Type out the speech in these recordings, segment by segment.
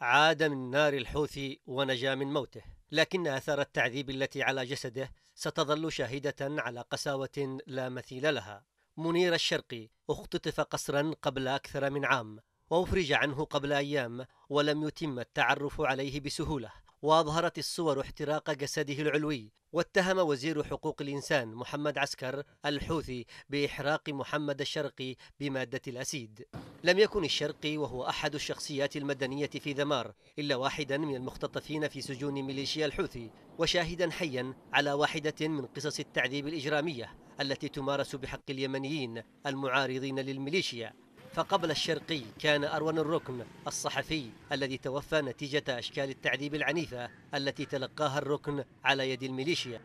عاد من نار الحوث ونجا من موته لكن اثار التعذيب التي على جسده ستظل شاهده على قساوه لا مثيل لها منير الشرقي اختطف قصرا قبل اكثر من عام وافرج عنه قبل ايام ولم يتم التعرف عليه بسهوله وأظهرت الصور احتراق جسده العلوي واتهم وزير حقوق الإنسان محمد عسكر الحوثي بإحراق محمد الشرقي بمادة الأسيد لم يكن الشرقي وهو أحد الشخصيات المدنية في ذمار إلا واحدا من المختطفين في سجون ميليشيا الحوثي وشاهدا حيا على واحدة من قصص التعذيب الإجرامية التي تمارس بحق اليمنيين المعارضين للميليشيا فقبل الشرقي كان أروان الركن الصحفي الذي توفى نتيجة أشكال التعذيب العنيفة التي تلقاها الركن على يد الميليشيا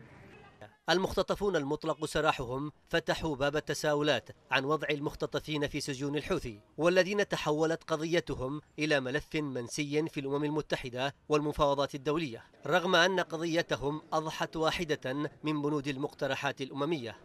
المختطفون المطلق سراحهم فتحوا باب التساؤلات عن وضع المختطفين في سجون الحوثي والذين تحولت قضيتهم إلى ملف منسي في الأمم المتحدة والمفاوضات الدولية رغم أن قضيتهم أضحت واحدة من بنود المقترحات الأممية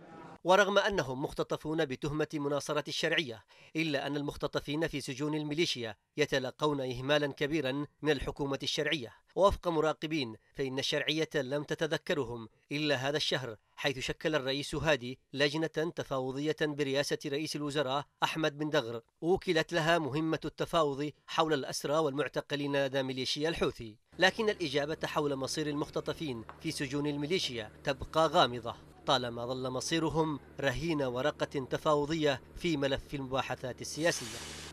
ورغم أنهم مختطفون بتهمة مناصرة الشرعية إلا أن المختطفين في سجون الميليشيا يتلقون إهمالا كبيرا من الحكومة الشرعية ووفق مراقبين فإن الشرعية لم تتذكرهم إلا هذا الشهر حيث شكل الرئيس هادي لجنة تفاوضية برئاسة رئيس الوزراء أحمد بن دغر وكلت لها مهمة التفاوض حول الأسرى والمعتقلين لدى ميليشيا الحوثي لكن الإجابة حول مصير المختطفين في سجون الميليشيا تبقى غامضة طالما ظل مصيرهم رهين ورقة تفاوضية في ملف المباحثات السياسية